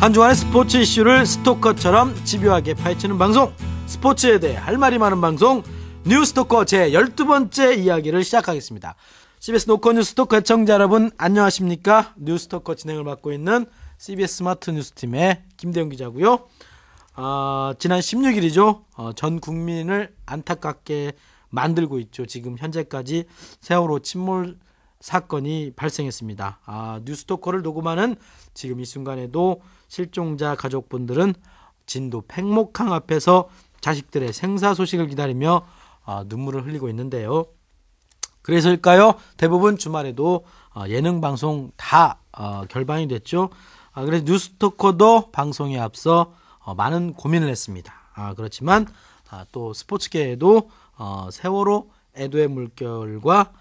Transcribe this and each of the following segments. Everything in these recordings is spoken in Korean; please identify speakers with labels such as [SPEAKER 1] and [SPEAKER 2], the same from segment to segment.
[SPEAKER 1] 한 주간의 스포츠 이슈를 스토커처럼 집요하게 파헤치는 방송 스포츠에 대해 할 말이 많은 방송 뉴스토커 제 12번째 이야기를 시작하겠습니다. CBS 노컷 뉴스토커 청자 여러분 안녕하십니까? 뉴스토커 진행을 맡고 있는 CBS 스마트 뉴스팀의 김대영 기자고요. 어, 지난 16일이죠. 어, 전 국민을 안타깝게 만들고 있죠. 지금 현재까지 세월호 침몰 사건이 발생했습니다. 아, 뉴스토커를 녹음하는 지금 이 순간에도 실종자 가족분들은 진도 팽목항 앞에서 자식들의 생사 소식을 기다리며 아, 눈물을 흘리고 있는데요. 그래서일까요? 대부분 주말에도 아, 예능 방송 다 아, 결방이 됐죠. 그래서 뉴스토커도 방송에 앞서 어, 많은 고민을 했습니다. 그렇지만 또 스포츠계에도 어, 세월호 애도의 물결과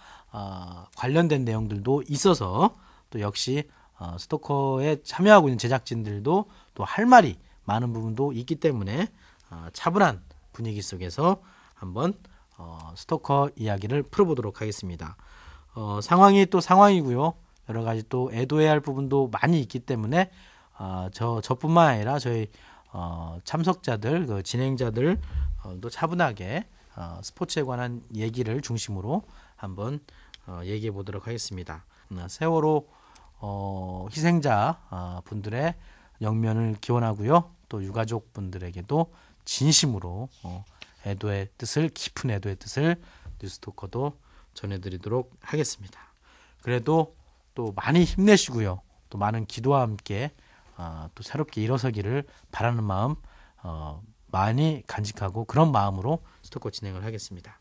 [SPEAKER 1] 관련된 내용들도 있어서 또 역시 어, 스토커에 참여하고 있는 제작진들도 또 할 말이 많은 부분도 있기 때문에 어, 차분한 분위기 속에서 한번 어, 스토커 이야기를 풀어보도록 하겠습니다. 어, 상황이 또 상황이고요. 여러 가지 또 애도해야 할 부분도 많이 있기 때문에 어, 저 저뿐만 아니라 저희 어, 참석자들, 그 진행자들도 어, 차분하게 어, 스포츠에 관한 얘기를 중심으로 한번 어, 얘기해 보도록 하겠습니다. 음, 세월호 어, 희생자 아, 분들의 영면을 기원하고요. 또 유가족 분들에게도 진심으로 어, 애도의 뜻을 깊은 애도의 뜻을 뉴스토커도 전해드리도록 하겠습니다. 그래도 또 많이 힘내시고요. 또 많은 기도와 함께 어, 또 새롭게 일어서기를 바라는 마음 어, 많이 간직하고 그런 마음으로 스토커 진행을 하겠습니다.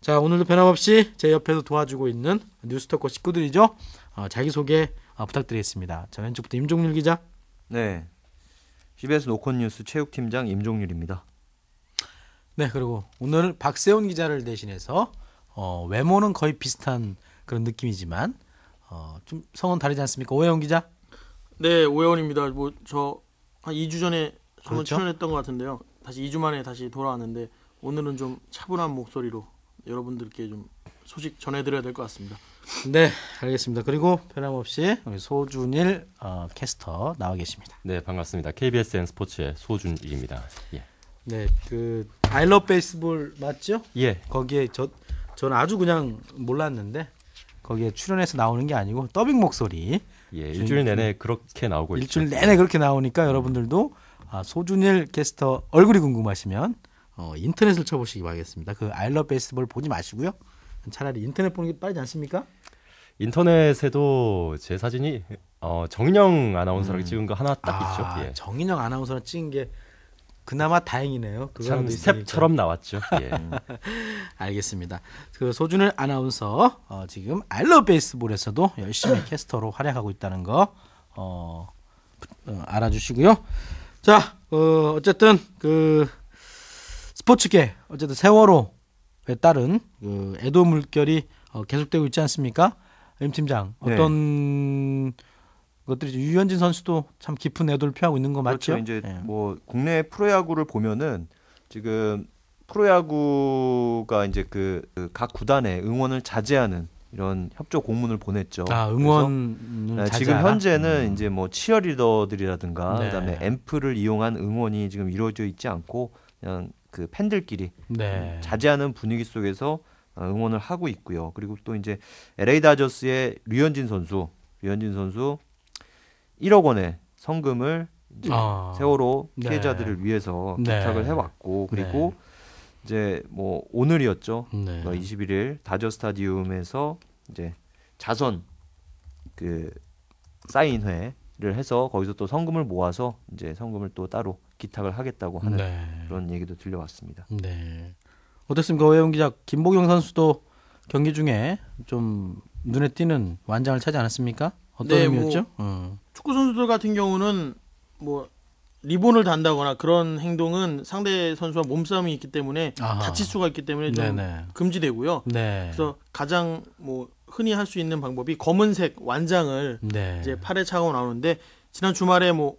[SPEAKER 1] 자 오늘도 변함없이 제 옆에서 도와주고 있는 뉴스토커 식구들이죠. 어, 자기소개 어, 부탁드리겠습니다. 자, 왼쪽부터 임종률 기자. 네. CBS 노컷뉴스 체육팀장 임종률입니다. 네, 그리고 오늘 박세훈 기자를 대신해서 어, 외모는 거의 비슷한 그런 느낌이지만 어, 좀 성은 다르지 않습니까? 오해원 기자.
[SPEAKER 2] 네, 오해원입니다. 뭐 저한 2주 전에 저번 그렇죠? 출연했던 것 같은데요. 다시 2주 만에 다시 돌아왔는데 오늘은 좀 차분한 목소리로 여러분들께 좀 소식 전해드려야 될 것 같습니다.
[SPEAKER 1] 네, 알겠습니다. 그리고 변함없이 소준일 어, 캐스터 나와 계십니다. 네, 반갑습니다. KBSN
[SPEAKER 3] 스포츠의 소준일입니다. 예.
[SPEAKER 1] 네, 그 아일러 베이스볼 맞죠? 예. 거기에 저 저는 아주 그냥 몰랐는데 거기에 출연해서 나오는 게 아니고 더빙 목소리. 예,
[SPEAKER 3] 일주일 내내
[SPEAKER 1] 그렇게 나오고 일주일 있죠. 내내 그렇게 나오니까 음. 여러분들도 아, 소준일 캐스터 얼굴이 궁금하시면 어, 인터넷을 쳐보시기 바라겠습니다. 그 아일러 베이스볼 보지 마시고요. 차라리 인터넷 보는 게 빠르지 않습니까? 인터넷에도
[SPEAKER 3] 제 사진이 어, 정인영 아나운서랑 음. 찍은 거 하나 딱 아, 있죠. 예. 정인영 아나운서랑
[SPEAKER 1] 찍은 게 그나마 다행이네요. 참 스텝처럼 나왔죠. 예. 알겠습니다. 그 소준을 아나운서 어, 지금 알러 베이스볼에서도 열심히 캐스터로 활약하고 있다는 거 어, 어, 알아주시고요. 자, 어, 어쨌든 그 스포츠계 어쨌든 세월호 따른 그 애도 물결이 어, 계속되고 있지 않습니까? 임 팀장 네. 어떤 네. 것들이 유현진 선수도 참 깊은 애도를 표하고 있는 거 맞죠? 그렇죠. 이제 네.
[SPEAKER 4] 뭐 국내 프로야구를 보면은 지금 프로야구가 이제 그각 그 구단에 응원을 자제하는 이런 협조 공문을 보냈죠. 아, 응원 아, 지금 현재는 음. 이제 뭐 치어리더들이라든가 네. 그다음에 앰프를 이용한 응원이 지금 이루어져 있지 않고 그냥 그 팬들끼리 네. 자제하는 분위기 속에서 어, 응원을 하고 있고요. 그리고 또 이제 LA 다저스의 류현진 선수, 류현진 선수 1억 원의 성금을 아. 세월호 네. 피해자들을 네. 위해서 부탁을 네. 해왔고 그리고 네. 이제 뭐 오늘이었죠. 네. 21일 어, 다저 스타디움에서 이제 자선 그 사인회를 해서 거기서 또 성금을 모아서 이제 성금을 또
[SPEAKER 1] 따로 기탁을 하겠다고 하는 네. 그런 얘기도 들려왔습니다. 네. 어떻습니까? 오해 기자, 김보경 선수도 경기 중에 좀 눈에 띄는 완장을 차지 않았습니까? 어떤 네, 뭐 의미였죠? 뭐 어.
[SPEAKER 2] 축구 선수들 같은 경우는 뭐 리본을 단다거나 그런 행동은 상대 선수와 몸싸움이 있기 때문에 아하. 다칠 수가 있기 때문에 좀 네네. 금지되고요. 네. 그래서 가장 뭐 흔히 할 수 있는 방법이 검은색 완장을 네. 이제 팔에 차고 나오는데 지난 주말에 뭐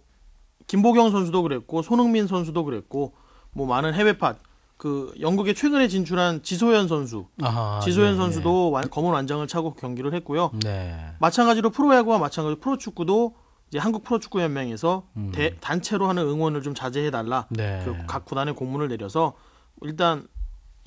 [SPEAKER 2] 김보경 선수도 그랬고 손흥민 선수도 그랬고 뭐 많은 해외팟 그 영국에 최근에 진출한 지소연 선수, 아하, 지소연 네. 선수도 네. 완, 검은 완장을 차고 경기를 했고요. 네. 마찬가지로 프로야구와 마찬가지로 프로축구도 이제 한국 프로축구 연맹에서 음. 대, 단체로 하는 응원을 좀 자제해 달라. 네. 그 각 구단에 공문을 내려서 일단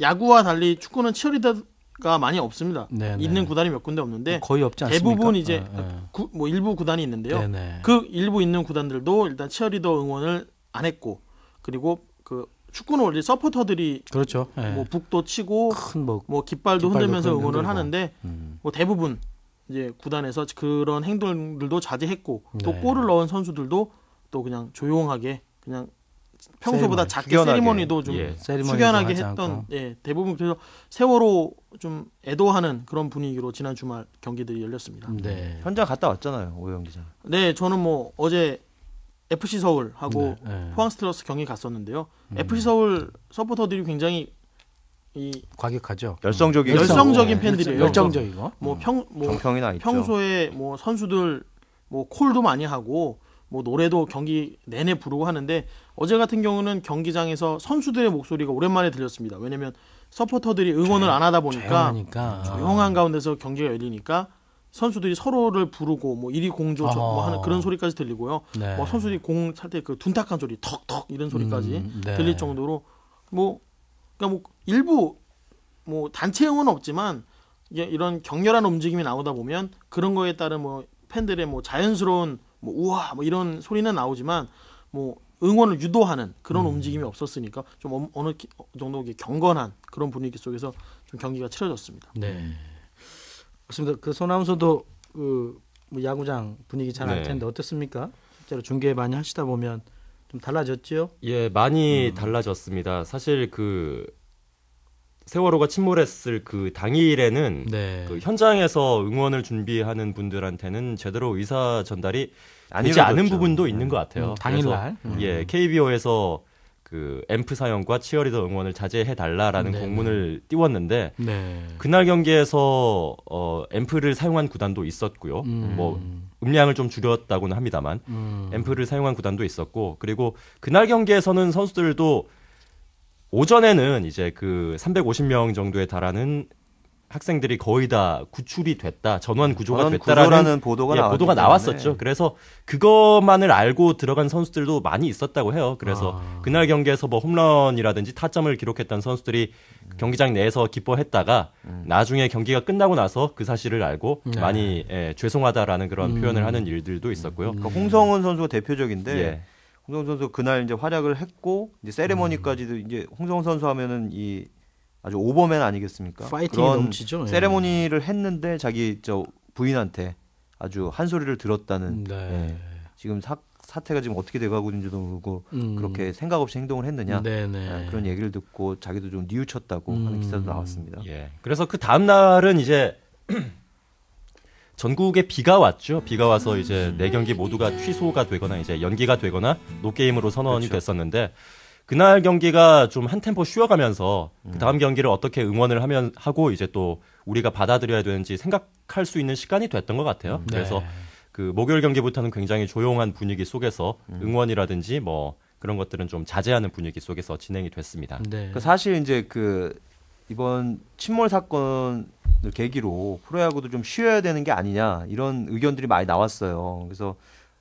[SPEAKER 2] 야구와 달리 축구는 치어리더 가 많이 없습니다. 네네. 네. 있는 구단이 몇 군데 없는데 네, 거의 없지 않습니까? 대부분 이제 네, 네. 구, 뭐 일부 구단이 있는데요. 네네. 네. 그 일부 있는 구단들도 일단 치어리더 응원을 안 했고 그리고 그 축구는 원래 서포터들이 그렇죠. 네. 뭐 북도 치고 뭐, 뭐, 깃발도, 깃발도 흔들면서 응원을 흔들고. 뭐. 하는데 음. 뭐 대부분 이제 구단에서 그런 행동들도 자제했고 또 골을 넣은 선수들도 또 그냥 조용하게 그냥 평소보다 세리머니, 작게 세리머니도 좀 예, 숙연하게 했던 예, 대부분 그래서 세월호 좀 애도하는 그런 분위기로 지난 주말 경기들이 열렸습니다. 네. 네. 현장 갔다 왔잖아요, 오영 기자. 네, 저는 뭐 어제 FC 서울하고 네, 네. 포항 스틸러스 경기 갔었는데요. 음. FC 서울 서포터들이 굉장히 이
[SPEAKER 1] 과격하죠. 열성적인 열성적인 팬들이에요. 그렇죠. 열정적이고 뭐평뭐 뭐
[SPEAKER 2] 평소에 뭐 선수들 뭐 콜도 많이 하고 뭐 노래도 경기 내내 부르고 하는데 어제 같은 경우는 경기장에서 선수들의 목소리가 오랜만에 들렸습니다. 왜냐면 서포터들이 응원을 안 하다 보니까 조용하니까. 조용한 가운데서 경기가 열리니까 선수들이 서로를 부르고 뭐 이리 공조 저, 뭐 하는 그런 소리까지 들리고요. 네. 뭐 선수들이 공찰때그 둔탁한 소리 턱턱 이런 소리까지 음, 네. 들릴 정도로 뭐 그러니까 뭐 일부 뭐 단체형은 없지만 이런 격렬한 움직임이 나오다 보면 그런 거에 따른 뭐 팬들의 뭐 자연스러운 뭐 우와 뭐 이런 소리는 나오지만 뭐 응원을 유도하는 그런 음. 움직임이 없었으니까 좀 어느 어, 정도 경건한 그런 분위기 속에서 좀 경기가 치러졌습니다. 네. 그습니다그 손아운서도 그, 그
[SPEAKER 1] 뭐 야구장 분위기 잘알 네. 텐데 어떻습니까? 실제로 중계 많이 하시다 보면 좀달라졌지
[SPEAKER 3] 예, 많이 음. 달라졌습니다. 사실 그 세월호가 침몰했을 그 당일에는 네. 그 현장에서 응원을 준비하는 분들한테는 제대로 의사 전달이 되지 않은 그렇죠. 부분도 네. 있는 것 같아요. 음, 당일날 음. 예 KBO에서 그 앰프 사용과 치어리더 응원을 자제해 달라라는 네, 네. 공문을 띄웠는데 네. 그날 경기에서 어 앰프를 사용한 구단도 있었고요. 음. 뭐 음량을 좀 줄였다고는 합니다만 음. 앰프를 사용한 구단도 있었고 그리고 그날 경기에서는 선수들도 오전에는 이제 그 350명 정도에 달하는 학생들이 거의 다 구출이 됐다, 전원 구조가 전원 됐다라는 보도가, 예, 보도가 나왔었죠. 그래서 그것만을 알고 들어간 선수들도 많이 있었다고 해요. 그래서 아. 그날 경기에서 뭐 홈런이라든지 타점을 기록했던 선수들이 음. 경기장 내에서 기뻐했다가 음. 나중에 경기가 끝나고 나서 그 사실을 알고 음. 네. 많이 예, 죄송하다라는
[SPEAKER 4] 그런 음. 표현을 하는
[SPEAKER 3] 일들도 있었고요. 그러니까
[SPEAKER 4] 홍성훈 선수가 대표적인데. 예. 홍성훈 선수 그날 이제 활약을 했고 이제 세레모니까지도 음. 이제 홍성훈 선수 하면은 이 아주 오버맨 아니겠습니까? 파이팅 넘치죠. 예. 세레모니를 했는데 자기 저 부인한테 아주 한 소리를 들었다는 음, 네. 예. 지금 사, 사태가 지금 어떻게 돼가고 있는지도 모르고 음. 그렇게 생각 없이 행동을 했느냐 예, 그런 얘기를 듣고 자기도 좀 뉘우쳤다고 음. 하는 기사도 나왔습니다. 예.
[SPEAKER 3] 그래서 그 다음 날은 이제
[SPEAKER 4] 전국에 비가
[SPEAKER 3] 왔죠. 비가 와서 이제 네 경기 모두가 취소가 되거나 이제 연기가 되거나 노게임으로 선언이 그렇죠. 됐었는데 그날 경기가 좀 한 템포 쉬어가면서 음. 그 다음 경기를 어떻게 응원을 하면 하고 이제 또 우리가 받아들여야 되는지 생각할 수 있는 시간이 됐던 것 같아요. 음. 그래서 네. 그 목요일 경기부터는 굉장히 조용한 분위기 속에서 음. 응원이라든지 뭐 그런 것들은 좀 자제하는 분위기 속에서 진행이 됐습니다.
[SPEAKER 4] 네. 그 사실 이제 그 이번 침몰 사건 계기로 프로야구도 좀 쉬어야 되는 게 아니냐 이런 의견들이 많이 나왔어요. 그래서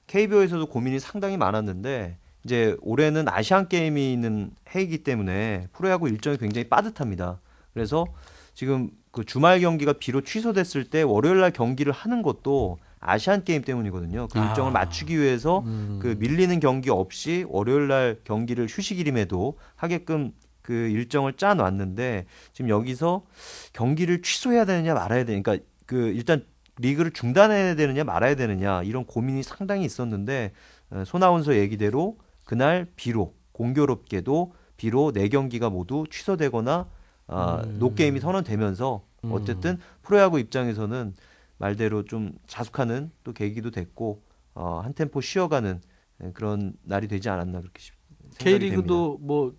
[SPEAKER 4] KBO에서도 고민이 상당히 많았는데 이제 올해는 아시안 게임이 있는 해이기 때문에 프로야구 일정이 굉장히 빠듯합니다. 그래서 지금 그 주말 경기가 비로 취소됐을 때 월요일 날 경기를 하는 것도 아시안 게임 때문이거든요. 그 일정을 아. 맞추기 위해서 그 음. 그 밀리는 경기 없이 월요일 날 경기를 휴식일임에도 하게끔 그 일정을 짜 놨는데 지금 여기서 경기를 취소해야 되느냐 말아야 되니까 그러니까 그 일단 리그를 중단해야 되느냐 말아야 되느냐 이런 고민이 상당히 있었는데 소나운서 어, 얘기대로 그날 비로 공교롭게도 비로 네 경기가 모두 취소되거나 아, 음. 노게임이 선언되면서 음. 어쨌든 프로야구 입장에서는 말대로 좀 자숙하는 또 계기도 됐고 어, 한 템포 쉬어가는 그런 날이 되지 않았나 그렇게
[SPEAKER 2] K리그도 됩니다. 뭐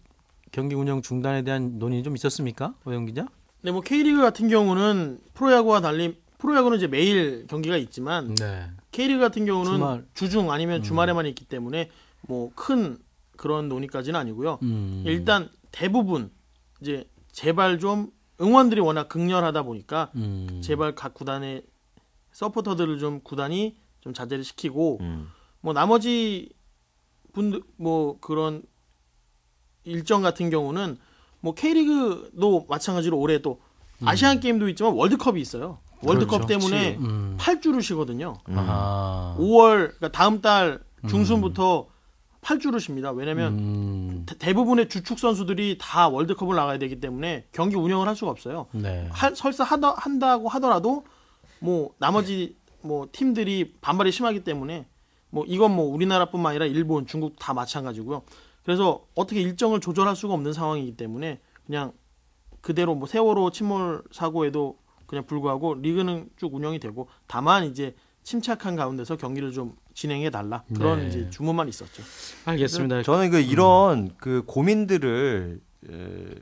[SPEAKER 2] 경기 운영 중단에 대한 논의 좀 있었습니까, 오영 기자? 네, 뭐 K리그 같은 경우는 프로야구와 달리 프로야구는 이제 매일 경기가 있지만 네. K리그 같은 경우는 주말. 주중 아니면 음. 주말에만 음. 있기 때문에 뭐 큰 그런 논의까지는 아니고요. 음. 일단 대부분 이제 제발 좀 응원들이 워낙 극렬하다 보니까 음. 제발 각 구단의 서포터들을 좀 구단이 좀 자제를 시키고 음. 뭐 나머지 분들 뭐 그런 일정 같은 경우는 뭐 K리그도 마찬가지로 올해 또 음. 아시안 게임도 있지만 월드컵이 있어요. 월드컵 그렇죠. 때문에 음. 8주를 쉬거든요.
[SPEAKER 3] 음. 아.
[SPEAKER 2] 5월 그러니까 다음 달 음. 중순부터 음. 8주를 쉽니다. 왜냐면 음. 대, 부분의 주축 선수들이 다 월드컵을 나가야 되기 때문에 경기 운영을 할 수가 없어요. 네. 하, 설사 하다, 한다고 하더라도 뭐 나머지 뭐 팀들이 반발이 심하기 때문에 뭐 이건 뭐 우리나라뿐만 아니라 일본, 중국 다 마찬가지고요. 그래서 어떻게 일정을 조절할 수가 없는 상황이기 때문에 그냥 그대로 뭐 세월호 침몰 사고에도 그냥 불구하고 리그는 쭉 운영이 되고 다만 이제 침착한 가운데서 경기를 좀 진행해 달라 그런 네. 이제 주문만 있었죠. 알겠습니다. 저는 그
[SPEAKER 4] 이런 음. 그 고민들을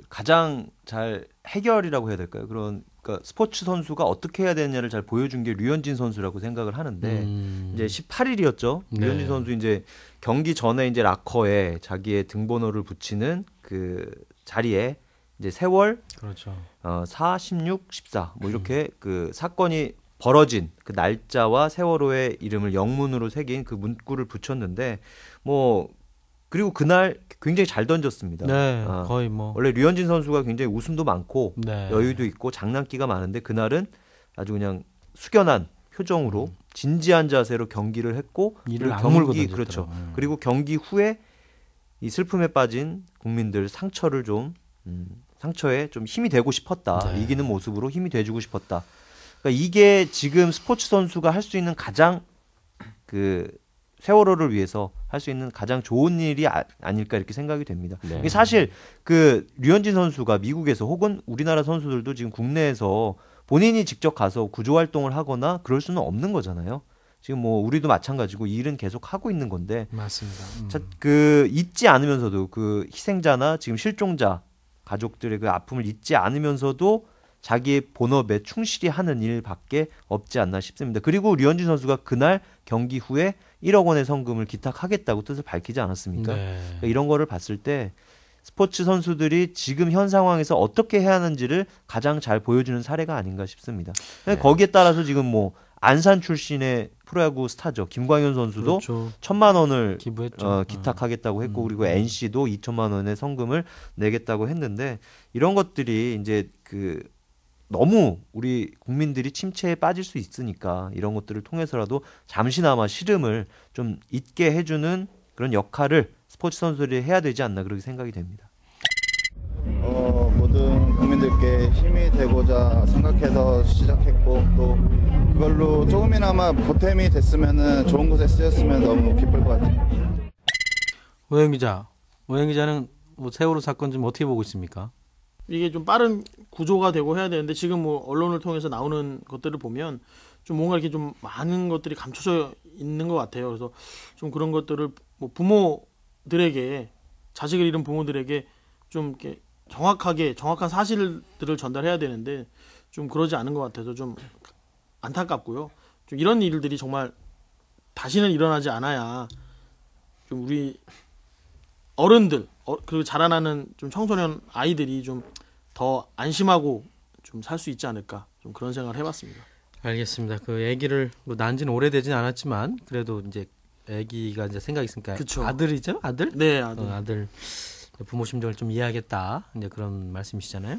[SPEAKER 4] 가장 잘 해결이라고 해야 될까요? 그런 그러니까 스포츠 선수가 어떻게 해야 되느냐를 잘 보여준 게 류현진 선수라고 생각을 하는데 음. 이제 18일이었죠. 네. 류현진 선수 이제 경기 전에 이제 라커에 자기의 등번호를 붙이는 그 자리에 이제 세월 그렇죠. 어, 4, 16, 14뭐 이렇게 음. 그 사건이 벌어진 그 날짜와 세월호의 이름을 영문으로 새긴 그 문구를 붙였는데 뭐 그리고 그날 굉장히 잘 던졌습니다. 네, 아, 거의 뭐 원래 류현진 선수가 굉장히 웃음도 많고 네. 여유도 있고 장난기가 많은데 그날은 아주 그냥 숙연한 표정으로 음. 진지한 자세로 경기를 했고 이를 경기 그렇죠. 음. 그리고 경기 후에 이 슬픔에 빠진 국민들 상처를 좀 음, 상처에 좀 힘이 되고 싶었다. 네. 이기는 모습으로 힘이 돼주고 싶었다. 그러니까 이게 지금 스포츠 선수가 할 수 있는 가장 그 세월호를 위해서 할 수 있는 가장 좋은 일이 아, 닐까 이렇게 생각이 됩니다. 네. 사실 그 류현진 선수가 미국에서 혹은 우리나라 선수들도 지금 국내에서 본인이 직접 가서 구조 활동을 하거나 그럴 수는 없는 거잖아요. 지금 뭐 우리도 마찬가지고 이 일은 계속 하고 있는 건데 맞습니다. 음. 자, 그 잊지 않으면서도 그 희생자나 지금 실종자 가족들의 그 아픔을 잊지 않으면서도 자기의 본업에 충실히 하는 일밖에 없지 않나 싶습니다. 그리고 류현진 선수가 그날 경기 후에 1억 원의 성금을 기탁하겠다고 뜻을 밝히지 않았습니까? 네. 그러니까 이런 거를 봤을 때 스포츠 선수들이 지금 현 상황에서 어떻게 해야 하는지를 가장 잘 보여주는 사례가 아닌가 싶습니다. 그러니까 네. 거기에 따라서 지금 뭐 안산 출신의 프로야구 스타죠 김광현 선수도 그렇죠. 천만 원을 기부했죠. 어, 기탁하겠다고 음. 했고 음. 그리고 NC도 2천만 원의 성금을 내겠다고 했는데 이런 것들이 이제 그 너무 우리 국민들이 침체에 빠질 수 있으니까 이런 것들을 통해서라도 잠시나마 시름을 좀 잊게 해주는 그런 역할을 스포츠 선수들이 해야 되지 않나 그렇게 생각이 됩니다. 어, 모든 국민들께 힘이 되고자 생각해서 시작했고 또 그걸로 조금이나마 보탬이
[SPEAKER 2] 됐으면 좋은 곳에 쓰였으면 너무 기쁠 것 같아요.
[SPEAKER 1] 오영 기자, 오영 기자는 뭐 세월호 사건 좀 어떻게 보고 있습니까?
[SPEAKER 2] 이게 좀 빠른 구조가 되고 해야 되는데 지금 뭐 언론을 통해서 나오는 것들을 보면 좀 뭔가 이렇게 좀 많은 것들이 감춰져 있는 것 같아요. 그래서 좀 그런 것들을 뭐 부모들에게 자식을 잃은 부모들에게 좀 이렇게 정확하게 정확한 사실들을 전달해야 되는데 좀 그러지 않은 것 같아서 좀 안타깝고요. 좀 이런 일들이 정말 다시는 일어나지 않아야 좀 우리 어른들 어, 그리고 자라나는 좀 청소년 아이들이 좀 더 안심하고 좀 살 수 있지 않을까 좀 그런 생각을 해봤습니다.
[SPEAKER 1] 알겠습니다. 그 아기를 뭐 난지는 오래되진 않았지만 그래도 이제 아기가 이제 생각 있으니까 그쵸. 아들이죠,
[SPEAKER 2] 아들? 네, 아들. 어,
[SPEAKER 1] 아들. 부모 심정을 좀 이해하겠다 이제 그런 말씀이시잖아요.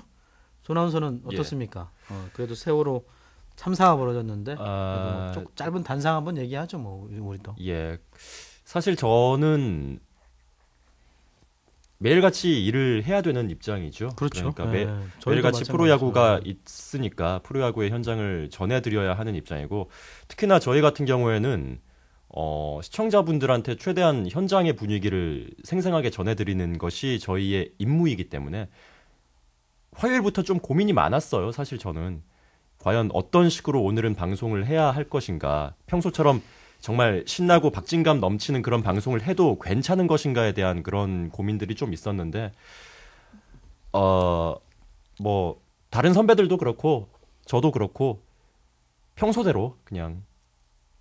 [SPEAKER 1] 소나운서는 예. 어떻습니까? 예. 어, 그래도 세월호 참사가 벌어졌는데 아... 뭐 짧은 단상 한번 얘기하죠, 뭐 우리도.
[SPEAKER 3] 예. 사실 저는 매일같이 일을 해야 되는 입장이죠. 그렇죠. 그러니까 매, 네, 매일같이 프로야구가 네. 있으니까 프로야구의 현장을 전해드려야 하는 입장이고 특히나 저희 같은 경우에는 어, 시청자분들한테 최대한 현장의 분위기를 생생하게 전해드리는 것이 저희의 임무이기 때문에 화요일부터 좀 고민이 많았어요. 사실 저는 과연 어떤 식으로 오늘은 방송을 해야 할 것인가 평소처럼 정말 신나고 박진감 넘치는 그런 방송을 해도 괜찮은 것인가에 대한 그런 고민들이 좀 있었는데 어뭐 다른 선배들도 그렇고 저도 그렇고 평소대로 그냥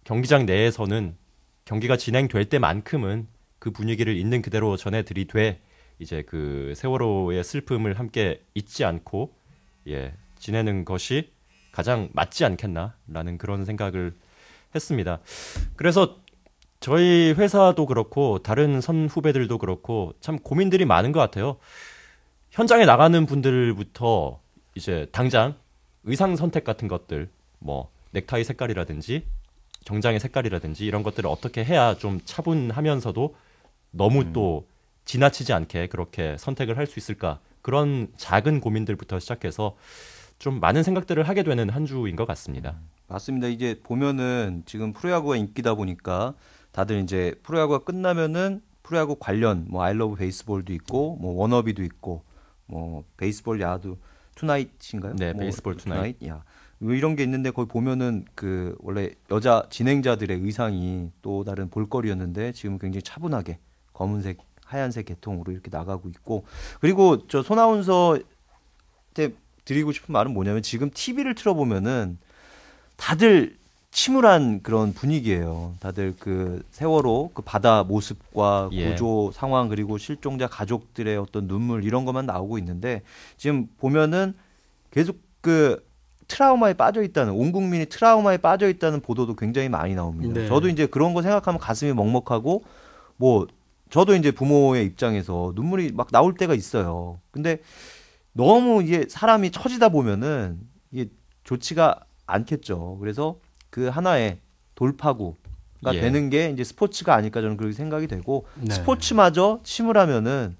[SPEAKER 3] 경기장 내에서는 경기가 진행될 때만큼은 그 분위기를 있는 그대로 전해드리되 이제 그 세월호의 슬픔을 함께 잊지 않고 예 지내는 것이 가장 맞지 않겠나라는 그런 생각을 했습니다. 그래서 저희 회사도 그렇고 다른 선후배들도 그렇고 참 고민들이 많은 것 같아요. 현장에 나가는 분들부터 이제 당장 의상 선택 같은 것들, 뭐 넥타이 색깔이라든지 정장의 색깔이라든지 이런 것들을 어떻게 해야 좀 차분하면서도 너무 음. 또 지나치지 않게 그렇게 선택을 할 수 있을까 그런 작은 고민들부터 시작해서 좀 많은 생각들을 하게 되는 한 주인 것 같습니다. 음.
[SPEAKER 4] 맞습니다. 이제 보면은 지금 프로야구가 인기다 보니까 다들 이제 프로야구가 끝나면은 프로야구 관련 뭐 아이러브 베이스볼도 있고 뭐 워너비도 있고 뭐 베이스볼 야도 투나잇인가요? 네, 뭐 베이스볼 투나잇. 투나잇. 야. 뭐 이런 게 있는데 거기 보면은 그 원래 여자 진행자들의 의상이 또 다른 볼거리였는데 지금 굉장히 차분하게 검은색 하얀색 계통으로 이렇게 나가고 있고 그리고 저 손아운서 때 드리고 싶은 말은 뭐냐면 지금 TV를 틀어보면은 다들 침울한 그런 분위기예요. 다들 그 세월호 그 바다 모습과 예. 구조 상황 그리고 실종자 가족들의 어떤 눈물 이런 것만 나오고 있는데 지금 보면은 계속 그 트라우마에 빠져 있다는 온 국민이 트라우마에 빠져 있다는 보도도 굉장히 많이 나옵니다. 네. 저도 이제 그런 거 생각하면 가슴이 먹먹하고 뭐 저도 이제 부모의 입장에서 눈물이 막 나올 때가 있어요. 근데 너무 이게 사람이 처지다 보면은 이게 조치가 않겠죠. 그래서 그 하나의 돌파구 가 예. 되는 게 이제 스포츠가 아닐까 저는 그렇게 생각이 되고 네. 스포츠마저 침을 하면은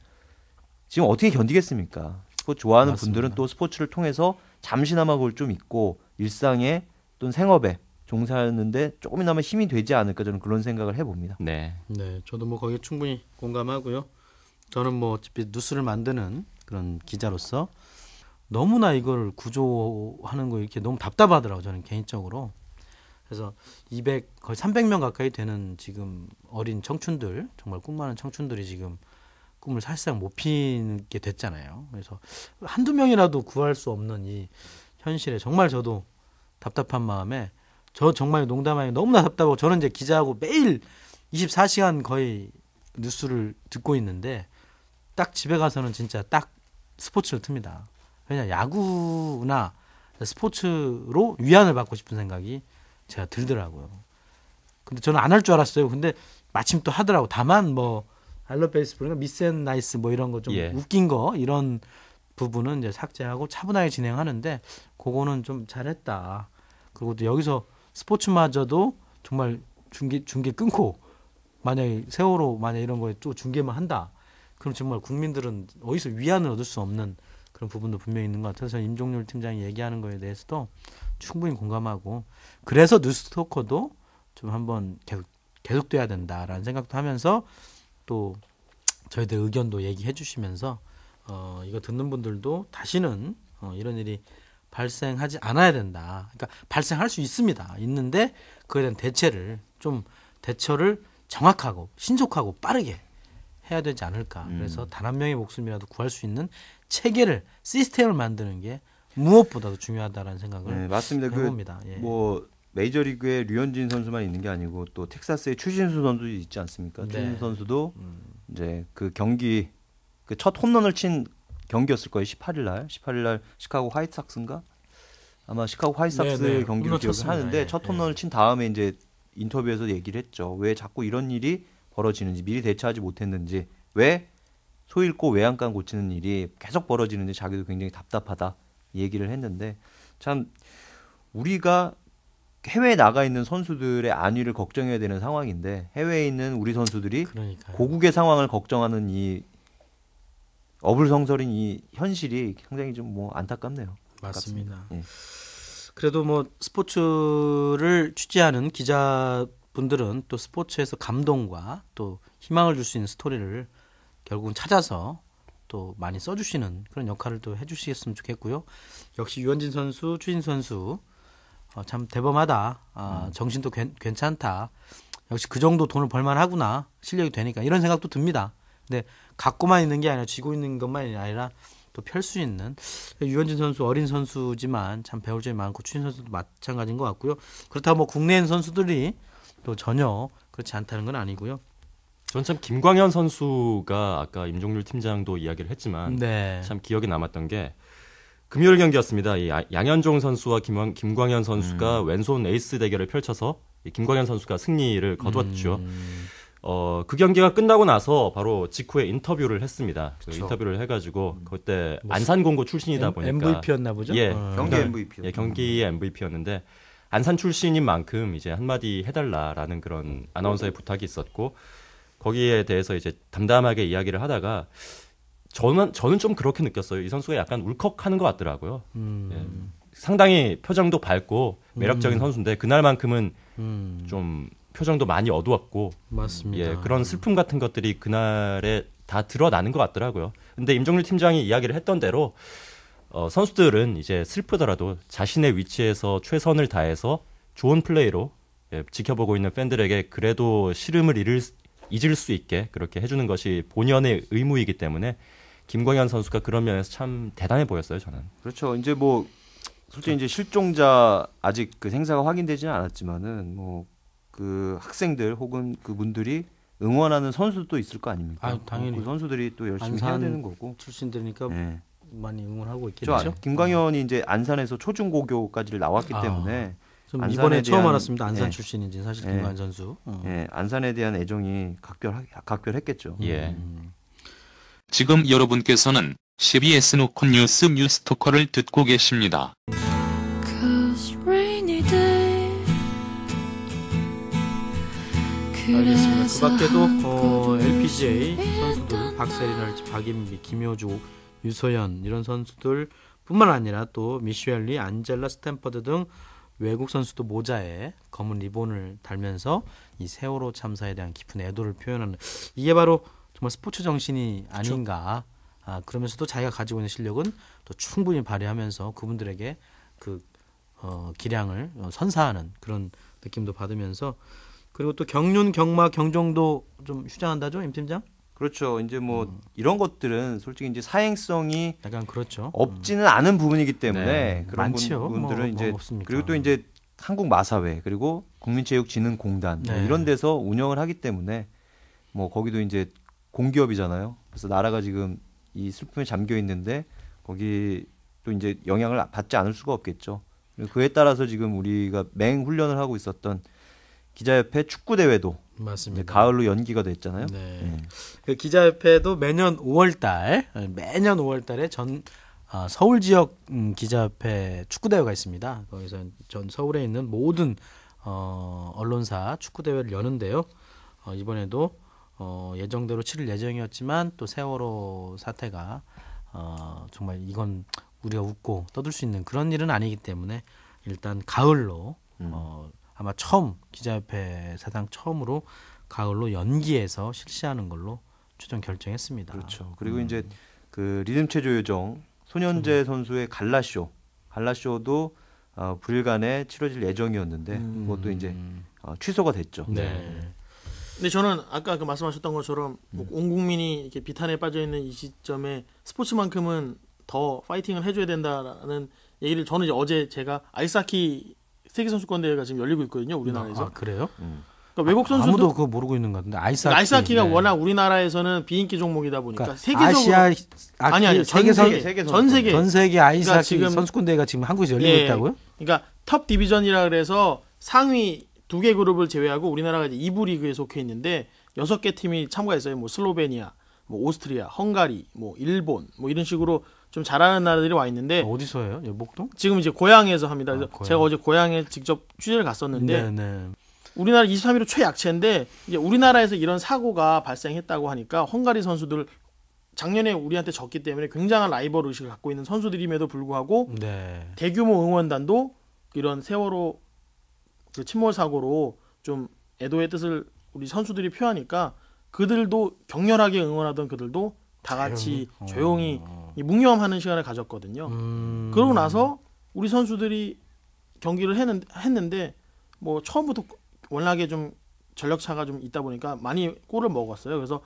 [SPEAKER 4] 지금 어떻게 견디겠습니까? 스포츠 좋아하는 맞습니다. 분들은 또 스포츠를 통해서 잠시나마 그걸 좀 잊고 일상에 또는 생업에 종사하는데 조금이나마 힘이
[SPEAKER 1] 되지 않을까 저는 그런 생각을 해봅니다. 네, 네, 저도 뭐 거기에 충분히 공감하고요. 저는 뭐 어차피 뉴스를 만드는 그런 기자로서 너무나 이걸 구조하는 거 이렇게 너무 답답하더라고 저는 개인적으로. 그래서 200 거의 300명 가까이 되는 지금 어린 청춘들 정말 꿈 많은 청춘들이 지금 꿈을 살상못 피게 됐잖아요. 그래서 한두 명이라도 구할 수 없는 이 현실에 정말 저도 답답한 마음에 저 정말 농담 하니 너무나 답답하고 저는 이제 기자하고 매일 24시간 거의 뉴스를 듣고 있는데 딱 집에 가서는 진짜 딱 스포츠를 틉니다. 왜냐 야구나 스포츠로 위안을 받고 싶은 생각이 제가 들더라고요. 근데 저는 안 할 줄 알았어요. 근데 마침 또 하더라고. 다만 뭐 알러 베이스볼이나 미센 나이스 뭐 이런 거좀 예. 웃긴 거 이런 부분은 이제 삭제하고 차분하게 진행하는데 그거는 좀 잘했다. 그리고 또 여기서 스포츠마저도 정말 중계 중계 끊고 만약에 세월호 만약 이런 거에 또 중계만 한다. 그럼 정말 국민들은 어디서 위안을 얻을 수 없는 그런 부분도 분명히 있는 것 같아서 임종률 팀장이 얘기하는 거에 대해서도 충분히 공감하고 그래서 뉴스토커도 좀 한번 계속 계속돼야 된다라는 생각도 하면서 또 저희들 의견도 얘기해 주시면서 어 이거 듣는 분들도 다시는 어 이런 일이 발생하지 않아야 된다. 그러니까 발생할 수 있습니다. 있는데 그에 대한 대체를 좀 대처를 정확하고 신속하고 빠르게 해야 되지 않을까. 음. 그래서 단 한 명의 목숨이라도 구할 수 있는 체계를 시스템을 만드는 게 무엇보다도 중요하다라는 생각을 네, 맞습니다. 그 해봅니다. 그, 예.
[SPEAKER 4] 뭐 메이저리그에 류현진 선수만 있는 게 아니고 또 텍사스의 추신수 선수 있지 않습니까? 네. 추신수 선수도 음. 이제 그 경기 그 첫 홈런을 친 경기였을 거예요. 18일 날, 18일 날 시카고 화이트삭스인가? 아마 시카고 화이트삭스 네, 네 경기를 기억하는데 첫 예, 예. 홈런을 친 다음에 이제 인터뷰에서 얘기를 했죠. 왜 자꾸 이런 일이 벌어지는지 미리 대처하지 못했는지 왜 소잃고 외양간 고치는 일이 계속 벌어지는지 자기도 굉장히 답답하다 얘기를 했는데 참 우리가 해외에 나가 있는 선수들의 안위를 걱정해야 되는 상황인데 해외에 있는 우리 선수들이 그러니까요. 고국의 상황을 걱정하는 이 어불성설인 이 현실이 굉장히 좀 뭐 안타깝네요. 맞습니다.
[SPEAKER 1] 예. 그래도 뭐 스포츠를 취재하는 기자 분들은 또 스포츠에서 감동과 또 희망을 줄 수 있는 스토리를 결국은 찾아서 또 많이 써주시는 그런 역할을 또 해주시겠으면 좋겠고요. 역시 유현진 선수, 추진 선수 어, 참 대범하다. 아, 음. 정신도 괜, 괜찮다. 역시 그 정도 돈을 벌만하구나 실력이 되니까 이런 생각도 듭니다. 근데 갖고만 있는 게 아니라 쥐고 있는 것만이 아니라 또 펼 수 있는 그러니까 유현진 선수 어린 선수지만 참 배울 점이 많고 추진 선수도 마찬가지인 것 같고요. 그렇다고 뭐 국내인 선수들이 또 전혀 그렇지 않다는 건 아니고요. 전 참 김광현 선수가 아까 임종률
[SPEAKER 3] 팀장도 이야기를 했지만 네. 참 기억에 남았던 게 금요일 경기였습니다. 이 아, 양현종 선수와 김광, 김광현 선수가 음. 왼손 에이스 대결을 펼쳐서 김광현 선수가 승리를 거두었죠. 음. 어, 그 경기가 끝나고 나서 바로 직후에 인터뷰를 했습니다. 그 인터뷰를 해가지고 음. 그때 뭐 안산공고 출신이다 보니까 MVP였나 보죠. 예, 아. 경기 네. MVP. 예, 경기 MVP였는데 안산 출신인 만큼 이제 한마디 해달라라는 그런 아나운서의 부탁이 있었고 거기에 대해서 이제 담담하게 이야기를 하다가 저는 저는 좀 그렇게 느꼈어요. 이 선수가 약간 울컥하는 것 같더라고요. 음. 예. 상당히 표정도 밝고 매력적인 음. 선수인데 그날만큼은 음. 좀 표정도 많이 어두웠고 맞습니다. 예, 그런 슬픔 같은 것들이 그날에 다 드러나는 것 같더라고요. 근데 임종률 팀장이 이야기를 했던 대로 어, 선수들은 이제 슬프더라도 자신의 위치에서 최선을 다해서 좋은 플레이로 예, 지켜보고 있는 팬들에게 그래도 시름을 잃을, 잊을 수 있게 그렇게 해주는 것이 본연의 의무이기 때문에 김광현 선수가 그런 면에서 참 대단해 보였어요 저는.
[SPEAKER 4] 그렇죠. 이제 뭐 솔직히 이제 실종자 아직 그 행사가 확인되지는 않았지만은 뭐 그 학생들 혹은 그 분들이 응원하는 선수도 있을 거 아닙니까? 아, 당연히 그 선수들이 또 열심히 해야 되는
[SPEAKER 1] 거고 출신들니까 네. 많이 응원하고 있겠죠. 김광현이
[SPEAKER 4] 어. 이제 안산에서 초중고교까지를 나왔기 아, 때문에 이번에 대한, 처음 알았습니다. 안산 예. 출신인지 사실 예. 김광현 선수. 어. 예, 안산에 대한 애정이 각별 각별했겠죠. 음. 예. 음.
[SPEAKER 3] 지금 여러분께서는 CBS 노컷 뉴스 뉴스토커를 듣고 계십니다.
[SPEAKER 2] 알겠습니다. 그 밖에도 어, LPGA
[SPEAKER 1] 선수들 박세린 할지 박인미, 김효주, 유소연 이런 선수들 뿐만 아니라 또 미셸리, 안젤라, 스탠퍼드 등 외국 선수도 모자에 검은 리본을 달면서 이 세월호 참사에 대한 깊은 애도를 표현하는 이게 바로 정말 스포츠 정신이 아닌가. 아, 그러면서도 자기가 가지고 있는 실력은 또 충분히 발휘하면서 그분들에게 그 어, 기량을 어, 선사하는 그런 느낌도 받으면서 그리고 또 경륜, 경마, 경종도좀 휴장한다죠, 임 팀장? 그렇죠. 이제 뭐 음. 이런
[SPEAKER 4] 것들은 솔직히 이제 사행성이 약간 그렇죠. 음. 없지는 음. 않은 부분이기 때문에 네. 그런 많지 뭐, 분들은 뭐, 이제 뭐 그리고 또 이제 한국 마사회 그리고 국민체육진흥공단 뭐 네. 뭐 이런 데서 운영을 하기 때문에 뭐 거기도 이제 공기업이잖아요. 그래서 나라가 지금 이 슬픔에 잠겨 있는데 거기 또 이제 영향을 받지 않을 수가 없겠죠. 그에 따라서 지금 우리가 맹 훈련을 하고 있었던 기자협회
[SPEAKER 1] 축구 대회도 맞습니다. 가을로 연기가 됐잖아요. 네. 네. 그 기자협회도 매년 5월달 매년 5월달에 전 아, 서울 지역 음, 기자협회 축구 대회가 있습니다. 거기서 전 서울에 있는 모든 어, 언론사 축구 대회를 여는데요. 어, 이번에도 어, 예정대로 치를 예정이었지만 또 세월호 사태가 어, 정말 이건 우리가 웃고 떠들 수 있는 그런 일은 아니기 때문에 일단 가을로 음. 어, 아마 처음 기자협회 사상 처음으로 가을로 연기해서 실시하는 걸로 최종 결정했습니다. 그렇죠. 그리고 음.
[SPEAKER 4] 이제 그 리듬 체조 요정 소년재 음. 선수의 갈라쇼 갈라쇼도 어, 불일간에 치러질 예정이었는데 음. 그것도 이제 어, 취소가 됐죠.
[SPEAKER 2] 네. 근데 저는 아까 그 말씀하셨던 것처럼 음. 온 국민이 이렇게 비탄에 빠져 있는 이 시점에 스포츠만큼은 더 파이팅을 해줘야 된다라는 얘기를 저는 이제 어제 제가 아이스하키 세계 선수권 대회가 지금 열리고 있거든요. 우리나라에서. 아, 그래요? 음. 그러니까 외국 선수도 아무도 그거
[SPEAKER 1] 모르고 있는 것 같은데 아이스 하키. 그러니까 아이스 하키가 네.
[SPEAKER 2] 워낙 우리나라에서는 비인기 종목이다 보니까 그러니까 세계적으로 아시아 아키, 아니 아니 전 세계 전 세계 전 세계, 전 세계 아이스 그러니까 하키 지금, 선수권 대회가 지금 한국에서 열리고 예, 예. 있다고요? 그러니까 탑 디비전이라 그래서 상위 두 개 그룹을 제외하고 우리나라가 이제 2부 리그에 속해 있는데 여섯 개 팀이 참가했어요. 뭐 슬로베니아, 뭐 오스트리아, 헝가리, 뭐 일본, 뭐 이런 식으로 좀 잘하는 나라들이 와 있는데 아, 어디서 해요? 여복동? 예, 지금 이제 고향에서 합니다. 아, 고향. 제가 어제 고향에 직접 취재를 갔었는데 네네. 네. 우리나라 23위로 최약체인데 이제 우리나라에서 이런 사고가 발생했다고 하니까 헝가리 선수들 작년에 우리한테 졌기 때문에 굉장한 라이벌 의식을 갖고 있는 선수들임에도 불구하고 네. 대규모 응원단도 이런 세월호 그 침몰 사고로 좀 애도의 뜻을 우리 선수들이 표하니까 그들도 격렬하게 응원하던 그들도 다 같이 조용히, 조용히 어. 묵념하는 시간을 가졌거든요. 음. 그러고 나서 우리 선수들이 경기를 했는데, 했는데 뭐 처음부터 워낙에 좀 전력차가 좀 있다 보니까 많이 골을 먹었어요. 그래서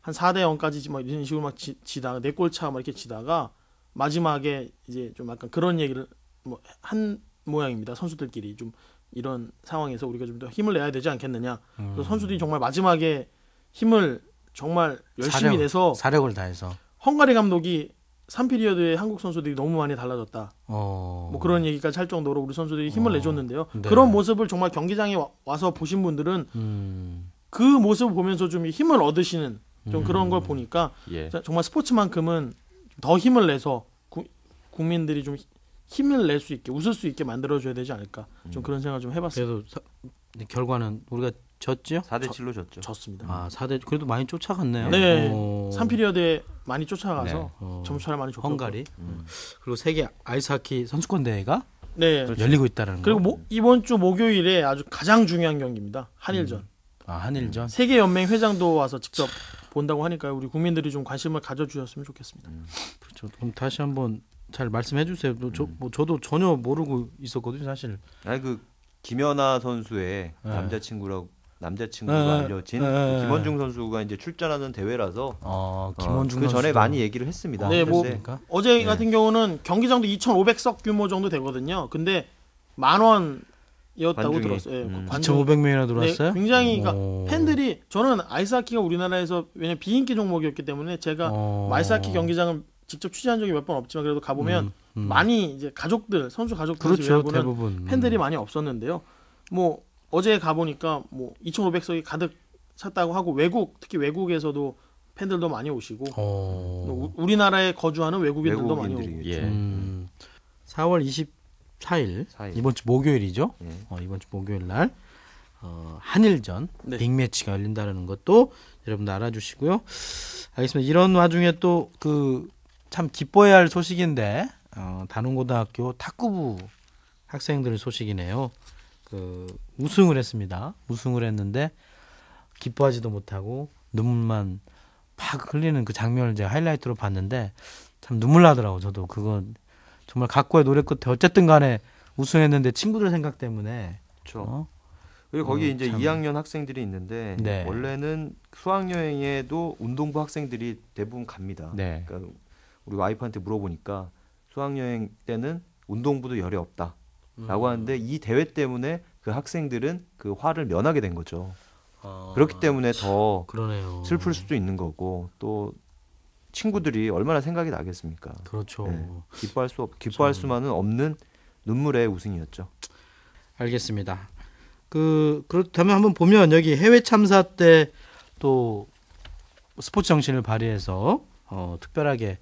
[SPEAKER 2] 한 4대 0까지 막 이런 식으로 막 지, 다가 4골차 막 이렇게 지다가 마지막에 이제 좀 약간 그런 얘기를 뭐 한 모양입니다. 선수들끼리 좀 이런 상황에서 우리가 좀 더 힘을 내야 되지 않겠느냐. 음. 그래서 선수들이 정말 마지막에 힘을 정말 열심히 사력, 내서 사력을 다해서 헝가리 감독이 3피리어드에 한국 선수들이 너무 많이 달라졌다. 어... 뭐 그런 얘기까지 할 정도로 우리 선수들이 힘을 어... 내줬는데요. 네. 그런 모습을 정말 경기장에 와서 보신 분들은 음... 그 모습을 보면서 좀 힘을 얻으시는 좀 음... 그런 걸 보니까 예. 정말 스포츠만큼은 더 힘을 내서 구, 국민들이 좀 힘을 낼 수 있게 웃을 수 있게 만들어줘야 되지 않을까 좀 음. 그런 생각을 좀 해봤어요. 그래도 결과는 우리가
[SPEAKER 1] 졌죠? 4대 7로 졌죠. 졌습니다. 아, 4대 그래도 많이 쫓아갔네요. 네.
[SPEAKER 2] 3피리어드에 많이 쫓아가서 네. 점수차를 많이 줬고. 헝가리. 음. 음. 그리고 세계 아이스하키 선수권 대회가 네. 그렇죠. 열리고 있다라는 그리고 모, 이번 주 목요일에 아주 가장 중요한 경기입니다. 한일전. 음. 아, 한일전. 세계 연맹 회장도 와서 직접 본다고 하니까요. 우리 국민들이 좀 관심을 가져 주셨으면 좋겠습니다. 음.
[SPEAKER 1] 그렇죠. 그럼 다시 한번 잘 말씀해 주세요. 뭐 저, 뭐 저도 전혀 모르고 있었거든요, 사실.
[SPEAKER 4] 아니 그 김연아 선수의 네. 남자친구라고 남자친구가 네, 알려진 네, 김원중 선수가 이제 출전하는 대회라서 어, 김원중 어, 그 전에 많이 얘기를 했습니다. 네, 뭐 어제 네. 같은
[SPEAKER 2] 경우는 경기장도 2,500석 규모 정도 되거든요. 근데 만 원이었다고 들었어요. 그 음, 관중 2,500명이나 들어왔어요? 굉장히 그러니까 팬들이 저는 아이스하키가 우리나라에서 왜냐 비인기 종목이었기 때문에 제가 어. 아이스하키 경기장은 직접 취재한 적이 몇 번 없지만 그래도 가보면 음, 음. 많이 이제 가족들 선수 가족들 그렇죠, 대부분 팬들이 많이 없었는데요. 뭐 어제 가보니까 뭐 2,500석이 가득 찼다고 하고 외국 특히 외국에서도 팬들도 많이 오시고 오. 어. 우리나라에 거주하는 외국인들도 많이 오고 예.
[SPEAKER 1] 음, 4월 24일 4일. 이번 주 목요일이죠. 예. 어, 이번 주 목요일 날 어, 한일전 네. 빅매치가 열린다는 것도 여러분들 알아주시고요. 알겠습니다. 이런 와중에 또 그 참 기뻐해야 할 소식인데 어, 단원고등학교 탁구부 학생들 의 소식이네요. 그 우승을 했습니다. 우승을 했는데 기뻐하지도 못하고 눈물만 팍 흘리는 그 장면을 제가 하이라이트로 봤는데 참 눈물 나더라고 저도 그건 정말 각고의 노래 끝에 어쨌든 간에 우승했는데 친구들 생각 때문에 그렇죠. 어? 그리고 거기 어, 이제 참.
[SPEAKER 4] 2학년 학생들이 있는데 네. 원래는 수학 여행에도 운동부 학생들이 대부분 갑니다. 네. 그러니까 우리 와이프한테 물어보니까 수학 여행 때는 운동부도 열이 없다. 라고 하는데 이 대회 때문에 그 학생들은 그 화를 면하게 된 거죠. 아, 그렇기 때문에 더 그러네요. 슬플 수도 있는 거고 또 친구들이 얼마나 생각이 나겠습니까? 그렇죠. 네, 기뻐할 수 없, 기뻐할 참. 수만은 없는
[SPEAKER 1] 눈물의 우승이었죠. 알겠습니다. 그 그렇다면 한번 보면 여기 해외 참사 때 또 스포츠 정신을 발휘해서 어, 특별하게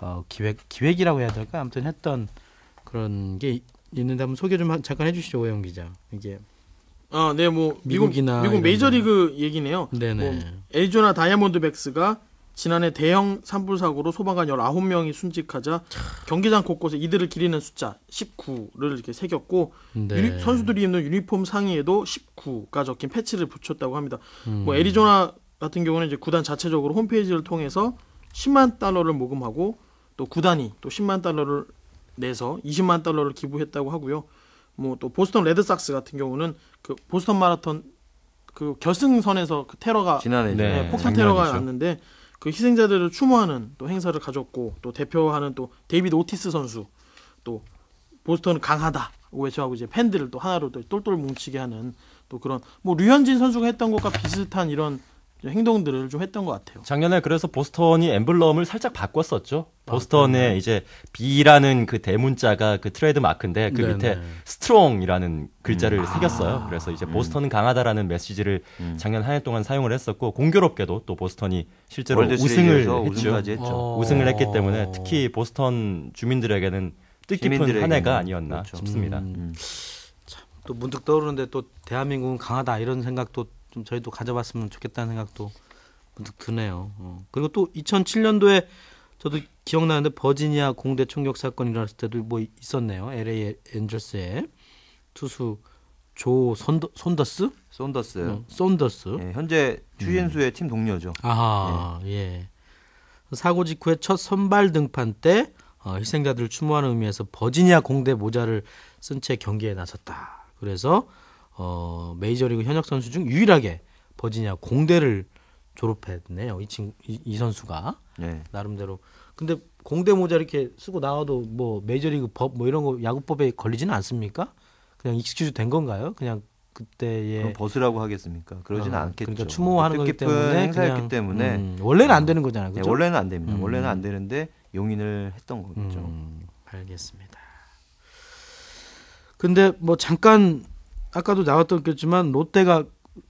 [SPEAKER 1] 어, 기획 기획이라고 해야 될까 아무튼 했던 그런 게 있는데 한번 소개 좀 잠깐 해주시죠 오영 기자.
[SPEAKER 2] 이게 아, 네, 뭐 미국이나 미국, 미국 메이저리그 얘기네요. 네네. 뭐, 애리조나 다이아몬드백스가 지난해 대형 산불 사고로 소방관 19명이 순직하자 경기장 곳곳에 이들을 기리는 숫자 19를 이렇게 새겼고 네. 유니, 선수들이 입는 유니폼 상의에도 19가 적힌 패치를 붙였다고 합니다. 뭐, 음. 뭐 애리조나 같은 경우는 이제 구단 자체적으로 홈페이지를 통해서 10만 달러를 모금하고 또 구단이 또 10만 달러를 내서 20만 달러를 기부했다고 하고요. 뭐 또 보스턴 레드삭스 같은 경우는 그 보스턴 마라톤 그 결승선에서 그 테러가 지난해 네, 네, 폭탄 테러가 났는데 그 희생자들을 추모하는 또 행사를 가졌고 또 대표하는 또 데이비드 오티스 선수 또 보스턴 강하다 외쳐하고 이제 팬들을 또 하나로 또 똘똘 뭉치게 하는 또 그런 뭐 류현진 선수가 했던 것과 비슷한 이런 행동들을 좀 했던 것 같아요. 작년에
[SPEAKER 3] 그래서 보스턴이 엠블럼을 살짝 바꿨었죠. 보스턴에 아, 이제 B라는 그 대문자가 그 트레이드 마크인데 그 네네. 밑에 스트롱이라는 글자를 음. 새겼어요. 아. 그래서 이제 음. 보스턴은 음. 강하다라는 메시지를 음. 작년 한 해 동안 사용을 했었고 공교롭게도 또 보스턴이 실제로 우승을 했죠. 했죠. 어. 우승을 했기 때문에 특히 어. 보스턴 주민들에게는 뜻깊은 한 해가 아니었나 그렇죠. 싶습니다. 음.
[SPEAKER 1] 참, 또 문득 떠오르는데 또 대한민국은 강하다 이런 생각도 좀 저희도 가져봤으면 좋겠다는 생각도 문득 드네요. 어. 그리고 또 2007년도에 저도 기억나는데 버지니아 공대 총격 사건이 일어났을 때도 뭐 있었네요. LA 엔젤스의 투수 조 손더, 손더스? 손더스. 어, 손더스. 예, 현재 주인수의 음. 팀 동료죠. 아, 예. 예. 사고 직후에 첫 선발 등판 때 어, 희생자들을 추모하는 의미에서 버지니아 공대 모자를 쓴 채 경기에 나섰다. 그래서 어, 메이저리그 현역 선수 중 유일하게 버지니아 공대를 졸업했네요. 이친 이, 이 선수가 네. 나름대로 근데 공대 모자 이렇게 쓰고 나와도 뭐 메이저리그 법 뭐 이런 거 야구법에 걸리지는 않습니까? 그냥 익스큐즈 된 건가요? 그냥 그때의 그럼
[SPEAKER 4] 벗으라고 하겠습니까? 그러지는 어, 않겠죠. 그러니까 추모하는 거기 때문에 행사였기 때문에 음, 원래는 안 음. 되는 거잖아요. 그렇죠? 네, 원래는 안 됩니다. 음. 원래는
[SPEAKER 1] 안 되는데 용인을 했던 거겠죠. 음, 알겠습니다. 근데 뭐 잠깐 아까도 나왔던겠지만 롯데가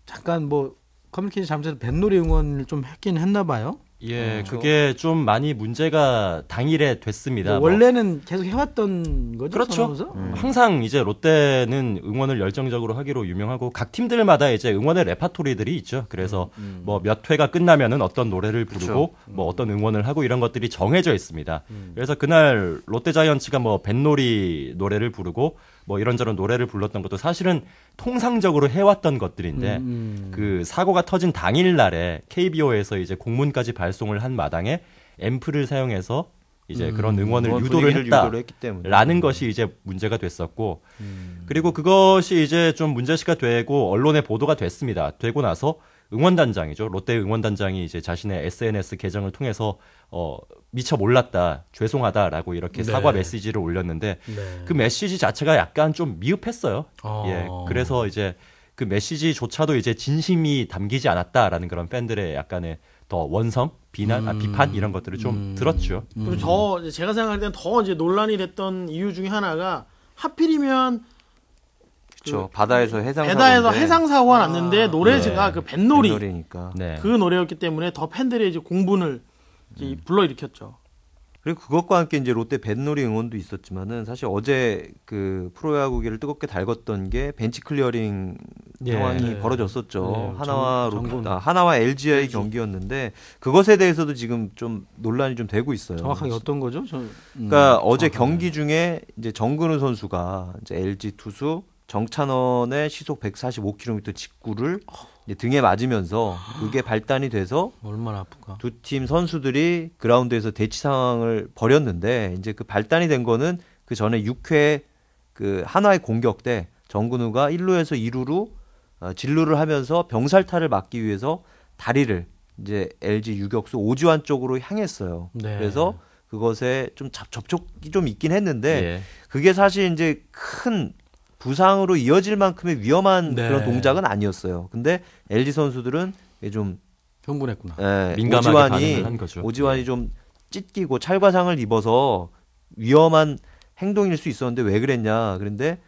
[SPEAKER 1] 잠깐 뭐 커뮤니케이션 잠재서 뱃놀이 응원을 좀 했긴 했나 봐요.
[SPEAKER 3] 예, 음, 그게 저... 좀 많이 문제가 당일에 됐습니다. 뭐
[SPEAKER 1] 원래는 계속 해왔던 거죠. 그렇죠. 음.
[SPEAKER 3] 항상 이제 롯데는 응원을 열정적으로 하기로 유명하고 각 팀들마다 이제 응원의 레파토리들이 있죠. 그래서 음, 음. 뭐몇 회가 끝나면은 어떤 노래를 부르고 그렇죠. 음. 뭐 어떤 응원을 하고 이런 것들이 정해져 있습니다. 음. 그래서 그날 롯데 자이언츠가 뭐 뱃놀이 노래를 부르고 뭐 이런저런 노래를 불렀던 것도 사실은 통상적으로 해왔던 것들인데 음. 음. 그 사고가 터진 당일 날에 KBO에서 이제 공문까지 발송을 한 마당에 앰프를 사용해서 이제 음. 그런 응원을 음. 유도를 했다라는 것이 이제 문제가 됐었고 음. 그리고 그것이 이제 좀 문제시가 되고 언론에 보도가 됐습니다. 되고 나서 응원단장이죠. 롯데 응원단장이 이제 자신의 SNS 계정을 통해서 어 미처 몰랐다. 죄송하다라고 이렇게 네. 사과 메시지를 올렸는데 네. 그 메시지 자체가 약간 좀 미흡했어요. 아. 예. 그래서 이제 그 메시지조차도 이제 진심이 담기지 않았다라는 그런 팬들의 약간의 더 원성 비난, 음. 아, 비판 음. 이런 것들을 좀 음. 들었죠. 그리고
[SPEAKER 2] 저 제가 생각할 때는 더 이제 논란이 됐던 이유 중에 하나가 하필이면
[SPEAKER 4] 그렇죠. 그 바다에서 그 해상
[SPEAKER 3] 바다에서 해상
[SPEAKER 2] 사고가 났는데 아. 노래가 네. 그 뱃놀이
[SPEAKER 4] 뱃놀이니까. 네. 그
[SPEAKER 2] 노래였기 때문에 더 팬들의 이제 공분을 이제 음. 불러일으켰죠.
[SPEAKER 4] 그리고 그것과 함께 이제 롯데 뱃놀이 응원도 있었지만은 사실 어제 그프로야구기를 뜨겁게 달궜던 게 벤치 클리어링 네. 예. 상황이 네. 벌어졌었죠. 네. 하나와 롯 아, 하나와 LG의 LG. 경기였는데 그것에 대해서도 지금 좀 논란이 좀 되고 있어요. 정확하게 어떤 거죠? 저, 음, 그러니까 정확하게. 어제 경기 중에 이제 정근우 선수가 이제 LG 투수 정찬원의 시속 145km 직구를 등에 맞으면서 그게 발단이 돼서
[SPEAKER 1] 얼마나 아프까
[SPEAKER 4] 두 팀 선수들이 그라운드에서 대치 상황을 벌였는데 이제 그 발단이 된 거는 그 전에 6회 그 하나의 공격 때 정근우가 1루에서 2루로 어, 진루를 하면서 병살타를 막기 위해서 다리를 이제 LG 유격수 오지환 쪽으로 향했어요. 네. 그래서 그것에 좀 접촉이 좀 있긴 했는데 예. 그게 사실 이제 큰 부상으로 이어질 만큼의 위험한 네. 그런 동작은 아니었어요. 근데 LG 선수들은 좀 흥분했구나. 예, 민감하게 오지환이 오지환이 네. 좀 찢기고 찰과상을 입어서 위험한 행동일 수 있었는데 왜 그랬냐. 그런데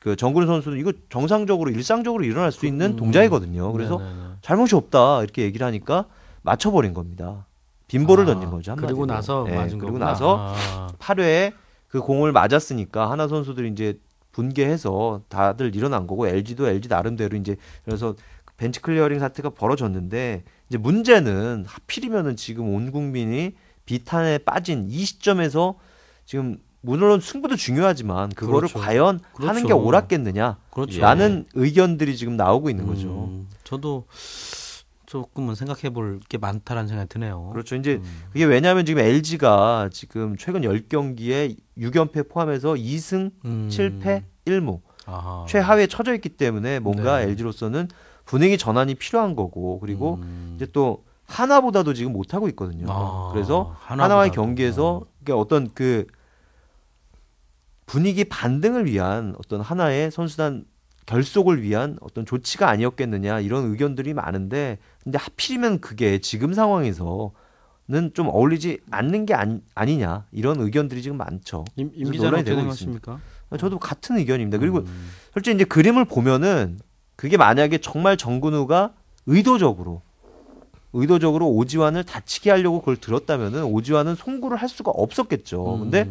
[SPEAKER 4] 그 정근 선수는 이거 정상적으로 일상적으로 일어날 수 있는 음. 동작이거든요. 그래서 네네 네, 네. 잘못이 없다 이렇게 얘기를 하니까 맞춰버린 겁니다. 빈볼을 아, 던진 거죠. 한마디로. 그리고 나서 네, 맞은 그리고 나서 아. 8회에 그 공을 맞았으니까 하나 선수들이 이제 분개해서 다들 일어난 거고 LG도 LG 나름대로 이제 그래서 벤치 클리어링 사태가 벌어졌는데 이제 문제는 하필이면은 지금 온 국민이 비탄에 빠진 이 시점에서 지금 물론 승부도 중요하지만 그거를 그렇죠. 과연 그렇죠. 하는 게 옳았겠느냐 그렇죠. 라는 예. 의견들이 지금 나오고 있는 거죠. 음,
[SPEAKER 1] 저도 조금은 생각해 볼 게 많다라는 생각이 드네요. 그렇죠. 이제
[SPEAKER 4] 음. 그게 왜냐하면 지금 LG가 지금 최근 열경기에 6연패 포함해서 2승 음. 7패 1무 아하. 최하위에 처져 있기 때문에 뭔가 네. LG로서는 분위기 전환이 필요한 거고 그리고 음. 이제 또 하나보다도 지금 못 하고 있거든요. 아, 그래서 하나와의 경기에서 그러니까 어떤 그 분위기 반등을 위한 어떤 하나의 선수단 결속을 위한 어떤 조치가 아니었겠느냐 이런 의견들이 많은데 근데 하필이면 그게 지금 상황에서 는좀 어울리지 않는 게 아니, 아니냐 이런 의견들이 지금 많죠. 임, 기자는 어떻게 생각하십니까? 저도 같은 의견입니다. 그리고 음. 솔직히 이제 그림을 보면은 그게 만약에 정말 정근우가 의도적으로 의도적으로 오지환을 다치게 하려고 그걸 들었다면은 오지환은 송구를 할 수가 없었겠죠. 음. 근데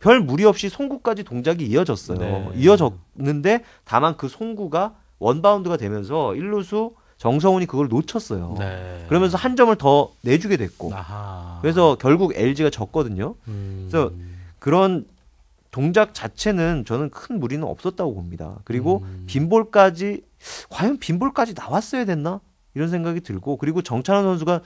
[SPEAKER 4] 별 무리 없이 송구까지 동작이 이어졌어요. 네. 이어졌는데 다만 그 송구가 원바운드가 되면서 일루수 정성훈이 그걸 놓쳤어요. 네. 그러면서 한 점을 더 내주게 됐고 아하. 그래서 결국 LG가 졌거든요. 음. 그래서 그런 동작 자체는 저는 큰 무리는 없었다고 봅니다. 그리고 음. 빈볼까지 과연 빈볼까지 나왔어야 됐나 이런 생각이 들고 그리고 정찬원 선수가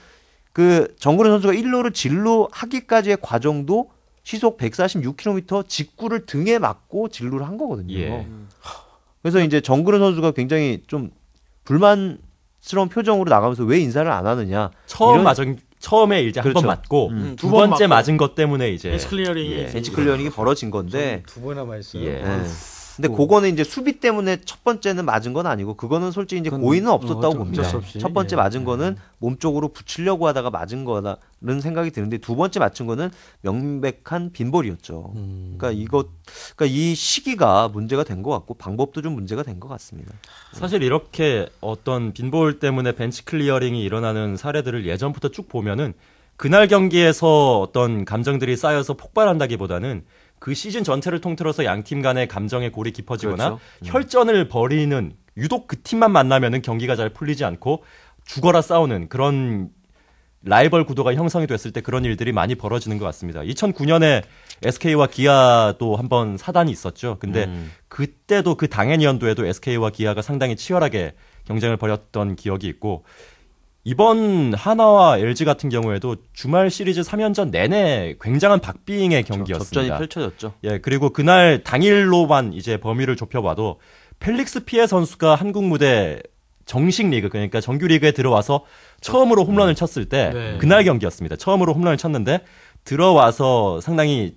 [SPEAKER 4] 그 정근우 선수가 1루를 진루 하기까지의 과정도 시속 146km 직구를 등에 맞고 진루를 한 거거든요. 예. 그래서 이제 정근우 선수가 굉장히 좀 불만 스러운 표정으로 나가면서 왜 인사를 안 하느냐. 처음 이런...
[SPEAKER 1] 맞은 처음에 이제 그렇죠. 한번 맞고 음. 두, 두 번째
[SPEAKER 4] 맞은 것 때문에 이제 벤치 클리어링이 예. 벤치 클리어링이 벌어진 건데 두 번이나 맞았어요. 예. 예. 근데 그거는 이제 수비 때문에 첫 번째는 맞은 건 아니고 그거는 솔직히 이제 고의는 어, 없었다고 어, 봅니다. 첫 번째 예. 맞은 거는 예. 몸 쪽으로 붙이려고 하다가 맞은 거라는 생각이 드는데 두 번째 맞춘 거는 명백한 빈볼이었죠. 음. 그러니까 이거 그러니까 이 시기가 문제가 된 것 같고 방법도 좀 문제가 된 것 같습니다. 사실 이렇게 어떤 빈볼
[SPEAKER 3] 때문에 벤치 클리어링이 일어나는 사례들을 예전부터 쭉 보면은 그날 경기에서 어떤 감정들이 쌓여서 폭발한다기보다는 그 시즌 전체를 통틀어서 양 팀 간의 감정의 골이 깊어지거나 그렇죠. 음. 혈전을 벌이는 유독 그 팀만 만나면은 경기가 잘 풀리지 않고 죽어라 싸우는 그런 라이벌 구도가 형성이 됐을 때 그런 일들이 많이 벌어지는 것 같습니다. 2009년에 SK와 기아도 한번 사단이 있었죠. 근데 음. 그때도 그 당해 연도에도 SK와 기아가 상당히 치열하게 경쟁을 벌였던 기억이 있고 이번 하나와 LG 같은 경우에도 주말 시리즈 3연전 내내 굉장한 박빙의 그렇죠. 경기였습니다. 접전이 펼쳐졌죠. 예, 그리고 그날 당일로만 이제 범위를 좁혀봐도 펠릭스 피해 선수가 한국 무대 정식 리그 그러니까 정규 리그에 들어와서 처음으로 홈런을 네. 쳤을 때 네. 그날 경기였습니다. 처음으로 홈런을 쳤는데 들어와서 상당히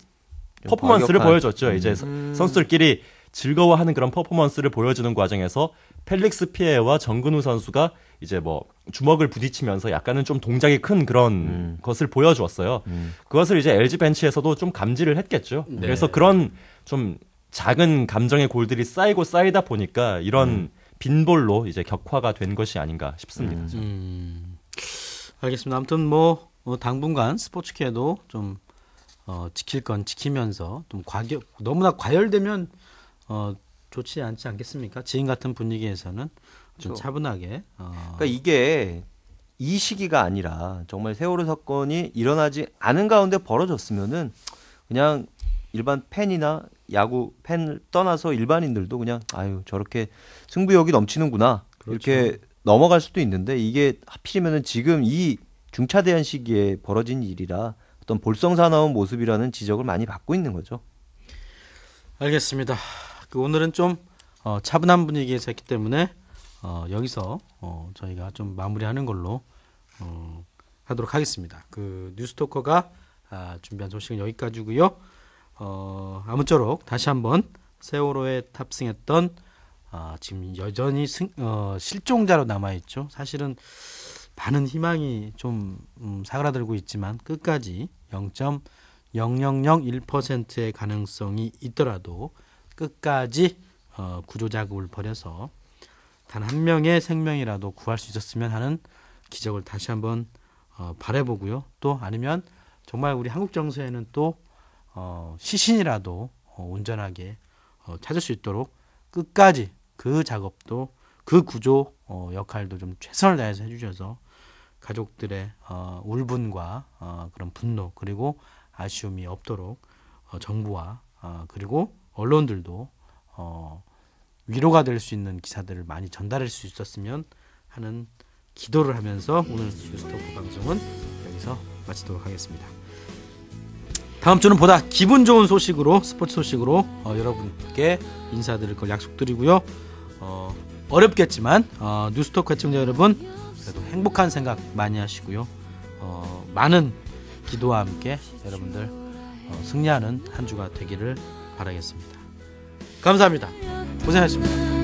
[SPEAKER 2] 퍼포먼스를 과격한. 보여줬죠. 이제 음.
[SPEAKER 3] 선수들끼리 즐거워하는 그런 퍼포먼스를 보여주는 과정에서 펠릭스 피에와 정근우 선수가 이제 뭐 주먹을 부딪히면서 약간은 좀 동작이 큰 그런 음. 것을 보여주었어요. 음. 그것을 이제 LG 벤치에서도 좀 감지를 했겠죠. 네. 그래서 그런 좀 작은 감정의 골들이 쌓이고 쌓이다 보니까 이런 음. 빈볼로 이제 격화가 된 것이 아닌가
[SPEAKER 1] 싶습니다. 음. 음. 알겠습니다. 아무튼 뭐 어, 당분간 스포츠계도 좀 어, 지킬 건 지키면서 좀 과격 너무나 과열되면 어, 좋지 않지 않겠습니까? 지금 같은 분위기에서는 좀 그렇죠. 차분하게. 어.
[SPEAKER 4] 그러니까 이게 이 시기가 아니라 정말 세월호 사건이 일어나지 않은 가운데 벌어졌으면은 그냥 일반 팬이나 야구 팬 떠나서 일반인들도 그냥 아유 저렇게 승부욕이 넘치는구나 그렇죠. 이렇게 넘어갈 수도 있는데 이게 하필이면은 지금 이 중차대한 시기에 벌어진 일이라 어떤 볼성사나운 모습이라는 지적을 많이 받고 있는 거죠.
[SPEAKER 1] 알겠습니다. 그 오늘은 좀 어, 차분한 분위기에서 했기 때문에 어, 여기서 어, 저희가 좀 마무리하는 걸로 어, 하도록 하겠습니다. 그 뉴스토커가 아, 준비한 소식은 여기까지고요. 어, 아무쪼록 다시 한번 세월호에 탑승했던 아, 지금 여전히 승, 어, 실종자로 남아있죠. 사실은 많은 희망이 좀 음, 사그라들고 있지만 끝까지 0.0001%의 가능성이 있더라도 끝까지 어, 구조 작업을 벌여서 단 한 명의 생명이라도 구할 수 있었으면 하는 기적을 다시 한번 어, 바래보고요. 또 아니면 정말 우리 한국 정서에는 또 어, 시신이라도 어, 온전하게 어, 찾을 수 있도록 끝까지 그 작업도 그 구조 어, 역할도 좀 최선을 다해서 해주셔서 가족들의 어, 울분과 어, 그런 분노 그리고 아쉬움이 없도록 어, 정부와 어, 그리고 언론들도 어, 위로가 될 수 있는 기사들을 많이 전달할 수 있었으면 하는 기도를 하면서 오늘 뉴스토크 방송은 여기서 마치도록 하겠습니다. 다음 주는 보다 기분 좋은 소식으로 스포츠 소식으로 어, 여러분께 인사드릴 걸 약속드리고요. 어, 어렵겠지만 어, 뉴스토크 시청자 여러분 그래도 행복한 생각 많이 하시고요. 어, 많은 기도와 함께 여러분들 어, 승리하는 한 주가 되기를 바라겠습니다. 감사합니다. 고생하셨습니다.